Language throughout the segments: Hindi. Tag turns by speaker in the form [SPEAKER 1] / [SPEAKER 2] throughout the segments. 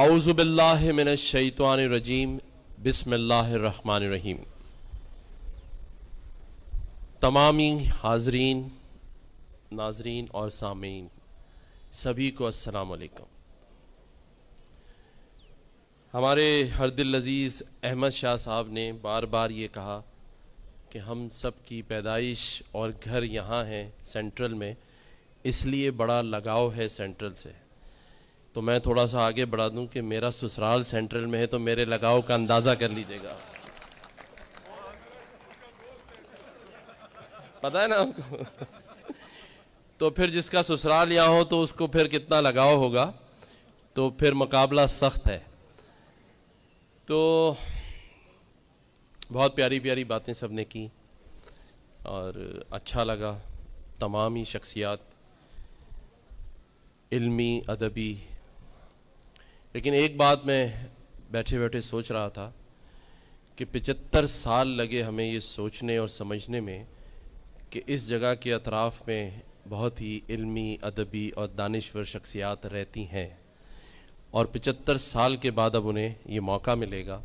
[SPEAKER 1] आउज़ुबिल्लाशैतवानरजीम रहीम तमामी हाजरीन नाजरीन और सामीन सभी को असलकम हमारे हर दिल अहमद शाह साहब ने बार बार ये कहा कि हम सब की पैदाइश और घर यहाँ है सेंट्रल में इसलिए बड़ा लगाव है सेंट्रल से तो मैं थोड़ा सा आगे बढ़ा दूं कि मेरा ससुराल सेंट्रल में है तो मेरे लगाव का अंदाज़ा कर लीजिएगा पता है ना आपको तो फिर जिसका ससुराल यहाँ हो तो उसको फिर कितना लगाव होगा तो फिर मुकाबला सख्त है तो बहुत प्यारी प्यारी बातें सबने की और अच्छा लगा तमाम ही शख्सियात इल्मी अदबी लेकिन एक बात मैं बैठे बैठे सोच रहा था कि पिचहत्तर साल लगे हमें ये सोचने और समझने में कि इस जगह के अतराफ़ में बहुत ही इल्मी अदबी और दानश्वर शख्सियात रहती हैं और पचहत्तर साल के बाद अब उन्हें ये मौका मिलेगा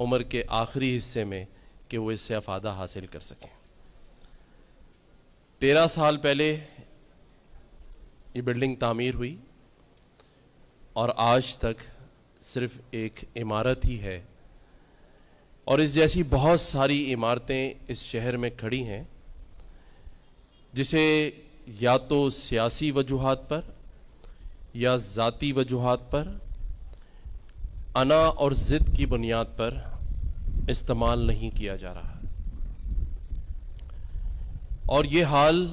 [SPEAKER 1] उम्र के आखिरी हिस्से में कि वो इससे अफादा हासिल कर सकें तेरह साल पहले ये बिल्डिंग तामीर हुई और आज तक सिर्फ एक इमारत ही है और इस जैसी बहुत सारी इमारतें इस शहर में खड़ी हैं जिसे या तो सियासी वजूहत पर या ज़ाती वजूहत पर अना और ज़िद की बुनियाद पर इस्तेमाल नहीं किया जा रहा और ये हाल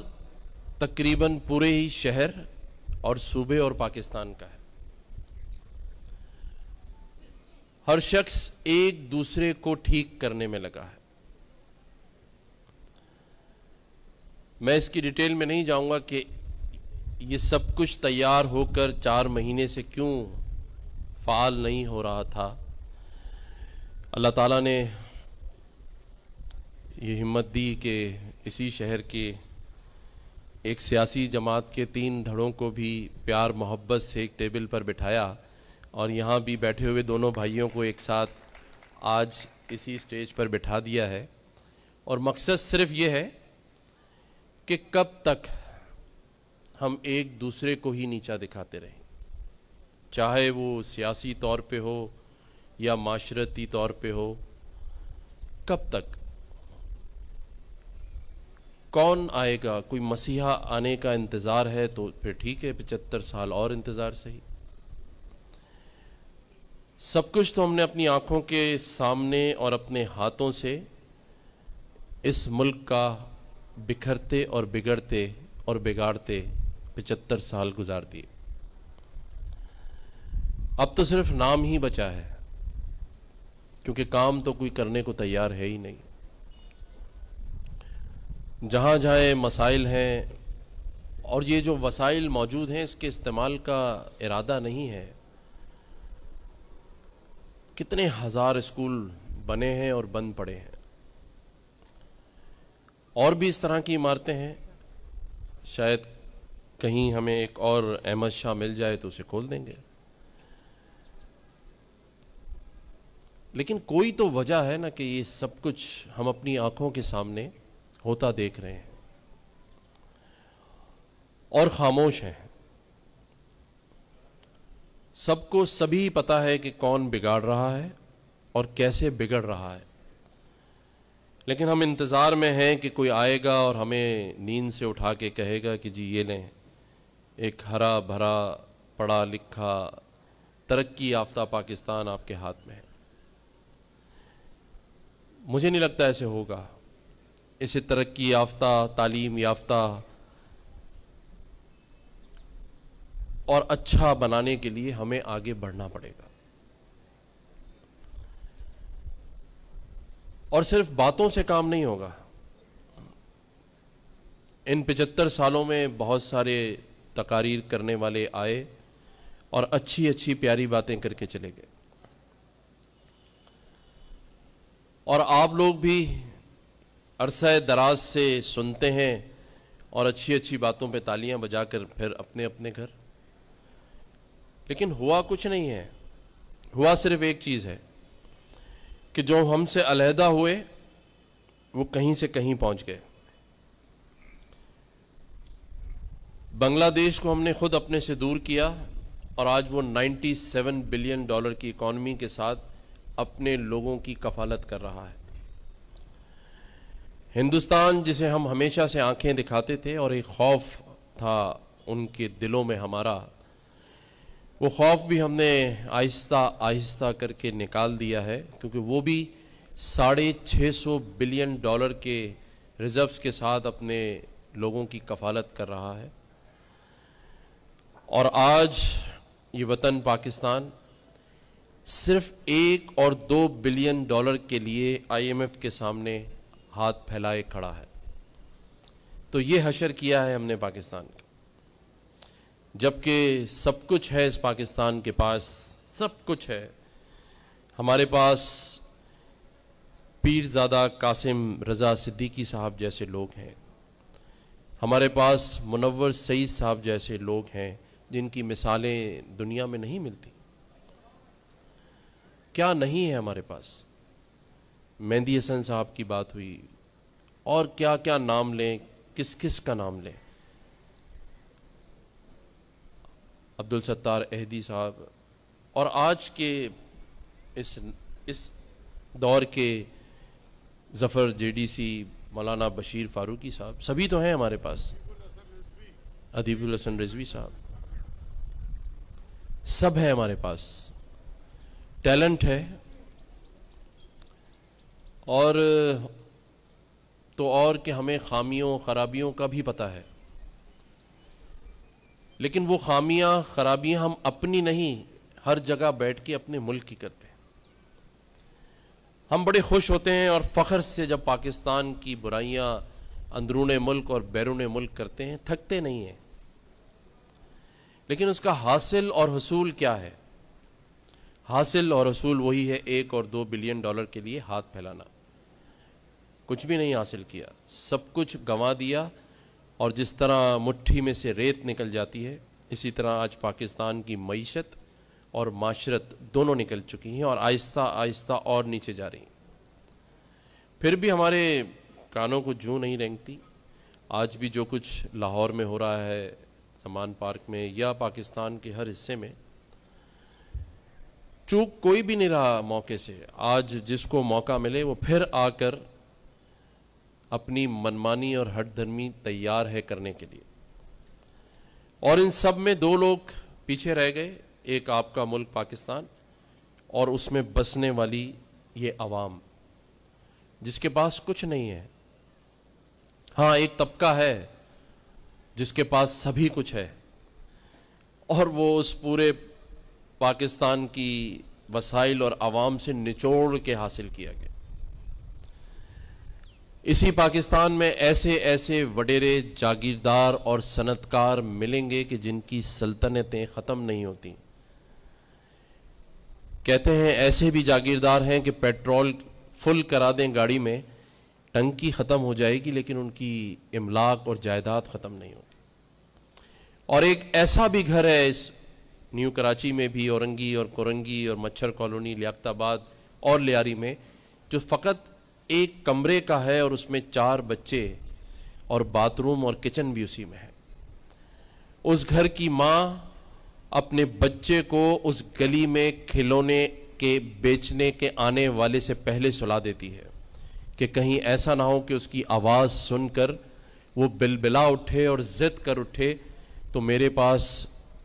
[SPEAKER 1] तकरीबन पूरे ही शहर और सूबे और पाकिस्तान का है हर शख्स एक दूसरे को ठीक करने में लगा है मैं इसकी डिटेल में नहीं जाऊंगा कि ये सब कुछ तैयार होकर चार महीने से क्यों फाल नहीं हो रहा था अल्लाह ताला ने ये हिम्मत दी कि इसी शहर के एक सियासी जमात के तीन धड़ों को भी प्यार मोहब्बत से एक टेबल पर बिठाया और यहाँ भी बैठे हुए दोनों भाइयों को एक साथ आज इसी स्टेज पर बिठा दिया है और मकसद सिर्फ ये है कि कब तक हम एक दूसरे को ही नीचा दिखाते रहें चाहे वो सियासी तौर पे हो या माशरती तौर पे हो कब तक कौन आएगा कोई मसीहा आने का इंतज़ार है तो फिर ठीक है पचहत्तर साल और इंतज़ार सही सब कुछ तो हमने अपनी आँखों के सामने और अपने हाथों से इस मुल्क का बिखरते और बिगड़ते और बिगाड़ते पचहत्तर साल गुजार दिए अब तो सिर्फ नाम ही बचा है क्योंकि काम तो कोई करने को तैयार है ही नहीं जहाँ जहाँ मसाइल हैं और ये जो वसाइल मौजूद हैं इसके इस्तेमाल का इरादा नहीं है कितने हज़ार स्कूल बने हैं और बंद पड़े हैं और भी इस तरह की इमारतें हैं शायद कहीं हमें एक और अहमद शाह मिल जाए तो उसे खोल देंगे लेकिन कोई तो वजह है ना कि ये सब कुछ हम अपनी आंखों के सामने होता देख रहे हैं और खामोश हैं सबको सभी पता है कि कौन बिगाड़ रहा है और कैसे बिगड़ रहा है लेकिन हम इंतज़ार में हैं कि कोई आएगा और हमें नींद से उठा के कहेगा कि जी ये लें एक हरा भरा पढ़ा लिखा तरक्की याफ्ता पाकिस्तान आपके हाथ में है मुझे नहीं लगता ऐसे होगा इसे तरक्की याफ्ता तालीम याफ्ता और अच्छा बनाने के लिए हमें आगे बढ़ना पड़ेगा और सिर्फ बातों से काम नहीं होगा इन पिचहत्तर सालों में बहुत सारे तकारीर करने वाले आए और अच्छी अच्छी प्यारी बातें करके चले गए और आप लोग भी अरसा दराज से सुनते हैं और अच्छी अच्छी बातों पे तालियां बजाकर फिर अपने अपने घर लेकिन हुआ कुछ नहीं है हुआ सिर्फ एक चीज़ है कि जो हमसे अलहदा हुए वो कहीं से कहीं पहुंच गए बांग्लादेश को हमने खुद अपने से दूर किया और आज वो 97 बिलियन डॉलर की इकॉनमी के साथ अपने लोगों की कफालत कर रहा है हिंदुस्तान जिसे हम हमेशा से आंखें दिखाते थे और एक खौफ था उनके दिलों में हमारा वो खौफ भी हमने आहिस्ता आहिस्ता करके निकाल दिया है क्योंकि वो भी साढ़े छः सौ बिलियन डॉलर के रिज़र्व्स के साथ अपने लोगों की कफालत कर रहा है और आज ये वतन पाकिस्तान सिर्फ एक और दो बिलियन डॉलर के लिए आईएमएफ के सामने हाथ फैलाए खड़ा है तो ये हशर किया है हमने पाकिस्तान का जबकि सब कुछ है इस पाकिस्तान के पास सब कुछ है हमारे पास पीरजादा कासिम रज़ा सिद्दीकी साहब जैसे लोग हैं हमारे पास मुनवर सईद साहब जैसे लोग हैं जिनकी मिसालें दुनिया में नहीं मिलती क्या नहीं है हमारे पास मेहंदी हसन साहब की बात हुई और क्या क्या नाम लें किस किस का नाम लें अब्दुल सत्तार अहदी साहब और आज के इस इस दौर के जफ़र जे डी सी मौलाना बशीर फारूकी साहब सभी तो हैं हमारे पास अदीबुल हसन रिजवी साहब सब है हमारे पास टैलेंट है और तो और कि हमें खामियों खराबियों का भी पता है लेकिन वो खामियां खराबियां हम अपनी नहीं हर जगह बैठ के अपने मुल्क की करते हैं हम बड़े खुश होते हैं और फ़ख्र से जब पाकिस्तान की बुराइयां अंदरून मुल्क और बैरून मुल्क करते हैं थकते नहीं हैं लेकिन उसका हासिल और हसूल क्या है हासिल और हसूल वही है एक और दो बिलियन डॉलर के लिए हाथ फैलाना कुछ भी नहीं हासिल किया सब कुछ गंवा दिया और जिस तरह मुट्ठी में से रेत निकल जाती है इसी तरह आज पाकिस्तान की मीशत और माशरत दोनों निकल चुकी हैं और आहिस्ता आहिस्ता और नीचे जा रही फिर भी हमारे कानों को जूँ नहीं रेंगती आज भी जो कुछ लाहौर में हो रहा है समान पार्क में या पाकिस्तान के हर हिस्से में चूक कोई भी नहीं रहा मौके से आज जिसको मौका मिले वो फिर आकर अपनी मनमानी और हट धर्मी तैयार है करने के लिए और इन सब में दो लोग पीछे रह गए एक आपका मुल्क पाकिस्तान और उसमें बसने वाली ये आवाम जिसके पास कुछ नहीं है हाँ एक तबका है जिसके पास सभी कुछ है और वो उस पूरे पाकिस्तान की वसाइल और आवाम से निचोड़ के हासिल किया गया इसी पाकिस्तान में ऐसे ऐसे वडेरे जागीरदार और सनतकार मिलेंगे कि जिनकी सल्तनतें ख़त्म नहीं होती कहते हैं ऐसे भी जागीरदार हैं कि पेट्रोल फुल करा दें गाड़ी में टंकी ख़त्म हो जाएगी लेकिन उनकी इमलाक और जायदाद ख़त्म नहीं होगी और एक ऐसा भी घर है इस न्यू कराची में भी औरंगी और कोरंगी और मच्छर कॉलोनी लियाताबाद और लियारी में जो फ़कत एक कमरे का है और उसमें चार बच्चे और बाथरूम और किचन भी उसी में है उस घर की माँ अपने बच्चे को उस गली में खिलौने के बेचने के आने वाले से पहले सुला देती है कि कहीं ऐसा ना हो कि उसकी आवाज़ सुनकर वो बिलबिला उठे और ज़िद कर उठे तो मेरे पास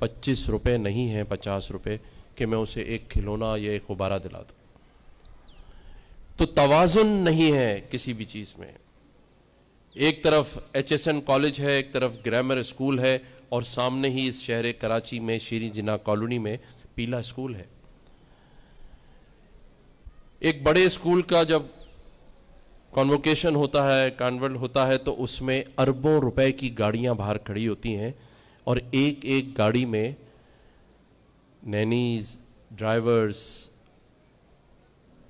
[SPEAKER 1] पच्चीस रुपये नहीं है पचास रुपये कि मैं उसे एक खिलौना या एक गुब्बारा दिला दूँ तो तोज़ुन नहीं है किसी भी चीज़ में एक तरफ एचएसएन कॉलेज है एक तरफ ग्रामर स्कूल है और सामने ही इस शहर कराची में शेरी जिना कॉलोनी में पीला स्कूल है एक बड़े स्कूल का जब कॉन्वोकेशन होता है कॉन्वर्ट होता है तो उसमें अरबों रुपए की गाड़ियां बाहर खड़ी होती हैं और एक एक गाड़ी में नैनीज ड्राइवर्स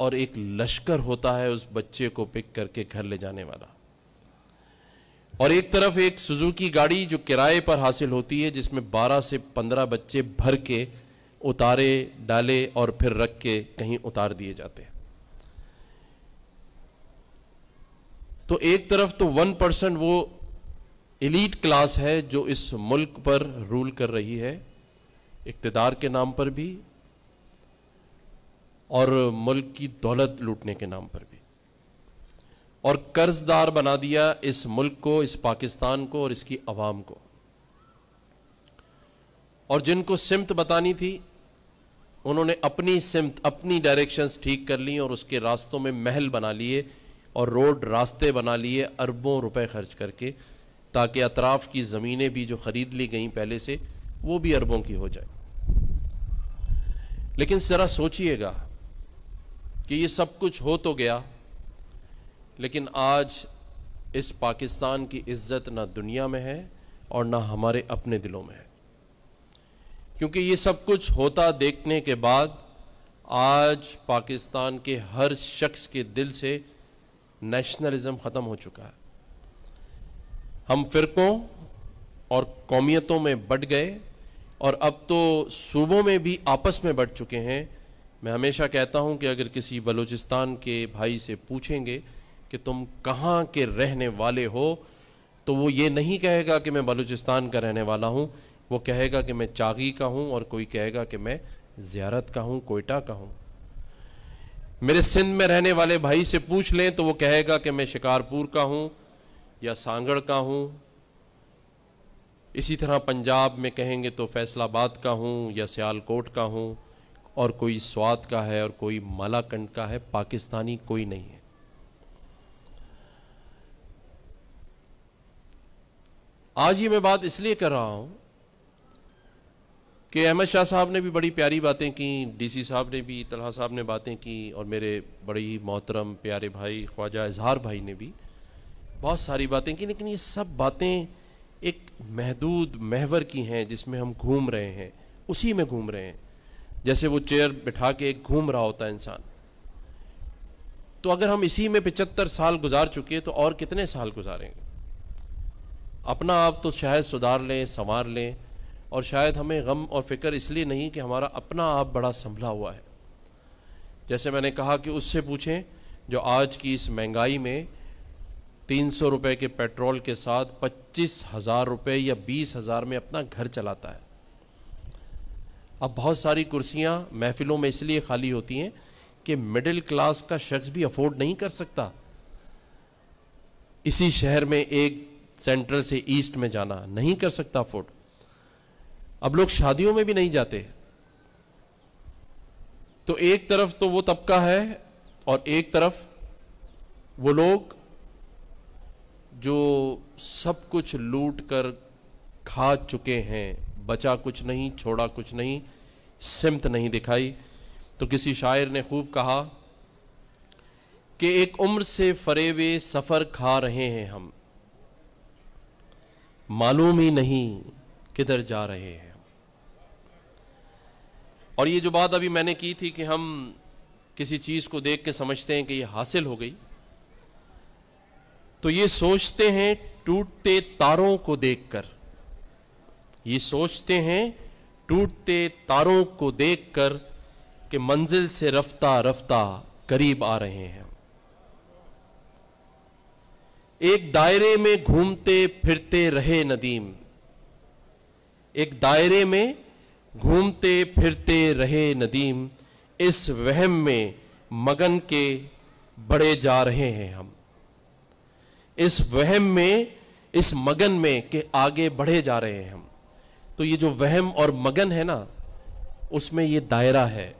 [SPEAKER 1] और एक लश्कर होता है उस बच्चे को पिक करके घर ले जाने वाला और एक तरफ एक सुजुकी गाड़ी जो किराए पर हासिल होती है जिसमें 12 से 15 बच्चे भर के उतारे डाले और फिर रख के कहीं उतार दिए जाते हैं तो एक तरफ तो वन परसेंट वो इलीट क्लास है जो इस मुल्क पर रूल कर रही है इकतदार के नाम पर भी और मुल्क की दौलत लूटने के नाम पर भी और कर्जदार बना दिया इस मुल्क को इस पाकिस्तान को और इसकी आवाम को और जिनको सिमत बतानी थी उन्होंने अपनी सिमत अपनी डायरेक्शंस ठीक कर ली और उसके रास्तों में महल बना लिए और रोड रास्ते बना लिए अरबों रुपए खर्च करके ताकि अतराफ़ की ज़मीनें भी जो ख़रीद ली गई पहले से वो भी अरबों की हो जाए लेकिन ज़रा सोचिएगा कि ये सब कुछ हो तो गया लेकिन आज इस पाकिस्तान की इज्जत ना दुनिया में है और ना हमारे अपने दिलों में है क्योंकि ये सब कुछ होता देखने के बाद आज पाकिस्तान के हर शख्स के दिल से नेशनलिज्म ख़त्म हो चुका है हम फिरकों और कौमियतों में बढ़ गए और अब तो सूबों में भी आपस में बढ़ चुके हैं मैं हमेशा कहता हूं कि अगर किसी बलूचिस्तान के भाई से पूछेंगे कि तुम कहाँ के रहने वाले हो तो वो ये नहीं कहेगा कि मैं बलूचिस्तान का रहने वाला हूँ वो कहेगा कि मैं चागी का हूँ और कोई कहेगा कि मैं ज़्यारत का हूँ कोयटा का हूँ मेरे सिंध में रहने वाले भाई से पूछ लें तो वो कहेगा कि मैं शिकारपुर का हूँ या सांगड़ का हूँ इसी तरह पंजाब में कहेंगे तो फैसलाबाद का हूँ या सियालकोट का हूँ और कोई स्वाद का है और कोई मलाकंड का है पाकिस्तानी कोई नहीं है आज ये मैं बात इसलिए कर रहा हूं कि अहमद शाह साहब ने भी बड़ी प्यारी बातें की डीसी साहब ने भी तलहा साहब ने बातें की और मेरे बड़े ही मोहतरम प्यारे भाई ख्वाजा इजहार भाई ने भी बहुत सारी बातें की लेकिन ये सब बातें एक महदूद महवर की हैं जिसमें हम घूम रहे हैं उसी में घूम रहे हैं जैसे वो चेयर बिठा के घूम रहा होता है इंसान तो अगर हम इसी में पिचहत्तर साल गुजार चुके तो और कितने साल गुजारेंगे अपना आप तो शायद सुधार लें संवार लें और शायद हमें गम और फिक्र इसलिए नहीं कि हमारा अपना आप बड़ा संभला हुआ है जैसे मैंने कहा कि उससे पूछें जो आज की इस महंगाई में तीन सौ रुपये के पेट्रोल के साथ पच्चीस हज़ार रुपये या बीस हज़ार में अपना घर चलाता है अब बहुत सारी कुर्सियाँ महफिलों में इसलिए खाली होती हैं कि मिडिल क्लास का शख्स भी अफोर्ड नहीं कर सकता इसी शहर में एक सेंट्रल से ईस्ट में जाना नहीं कर सकता अफोर्ड अब लोग शादियों में भी नहीं जाते तो एक तरफ तो वो तबका है और एक तरफ वो लोग जो सब कुछ लूट कर खा चुके हैं बचा कुछ नहीं छोड़ा कुछ नहीं सिमत नहीं दिखाई तो किसी शायर ने खूब कहा कि एक उम्र से फरेवे सफ़र खा रहे हैं हम मालूम ही नहीं किधर जा रहे हैं और ये जो बात अभी मैंने की थी कि हम किसी चीज़ को देख के समझते हैं कि ये हासिल हो गई तो ये सोचते हैं टूटते तारों को देखकर ये सोचते हैं टूटते तारों को देखकर कि मंजिल से रफ्ता रफ्ता करीब आ रहे हैं एक दायरे में घूमते फिरते रहे नदीम एक दायरे में घूमते फिरते रहे नदीम इस वहम में मगन के बड़े जा रहे हैं हम इस वहम में इस मगन में के आगे बढ़े जा रहे हैं हम तो ये जो वहम और मगन है ना उसमें ये दायरा है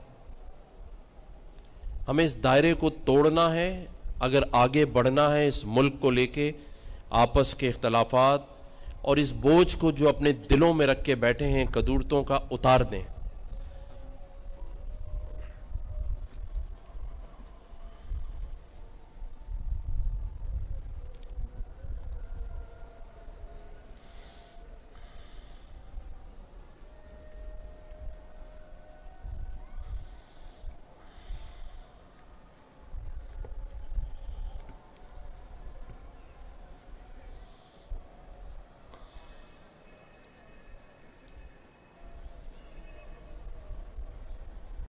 [SPEAKER 1] हमें इस दायरे को तोड़ना है अगर आगे बढ़ना है इस मुल्क को लेके आपस के इख्तलाफात और इस बोझ को जो अपने दिलों में रख के बैठे हैं कदूरतों का उतार दें